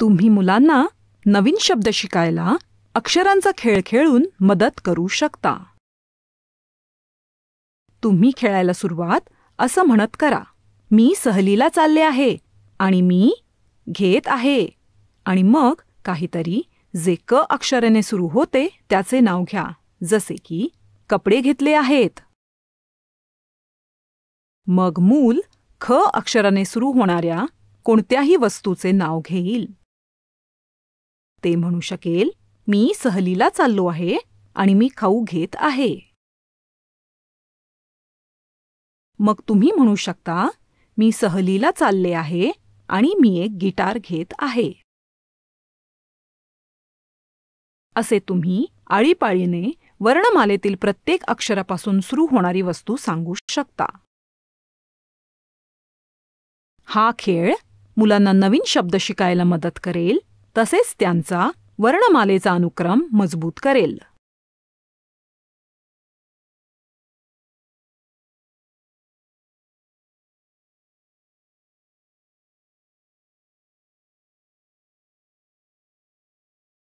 तुम्ही मुलांना नवीन शब्द शिकायला अक्षरांचा खेळ खेळून मदत करू शकता तुम्ही खेळायला सुरुवात असं म्हणत करा मी सहलीला चालले आहे आणि मी घेत आहे आणि मग काहीतरी जे क अक्षराने सुरू होते त्याचे नाव घ्या जसे की कपडे घेतले आहेत मग मूल ख अक्षराने सुरू होणाऱ्या कोणत्याही वस्तूचे नाव घेईल ते म्हणू शकेल मी सहलीला चाललो आहे आणि मी खाऊ घेत आहे मग तुम्ही म्हणू शकता मी सहलीला चालले आहे आणि मी एक गिटार घेत आहे असे तुम्ही आळीपाळीने वर्णमालेतील प्रत्येक अक्षरापासून सुरू होणारी वस्तू सांगू शकता हा खेळ मुलांना नवीन शब्द शिकायला मदत करेल तसेच त्यांचा वर्णमालेचा अनुक्रम मजबूत करेल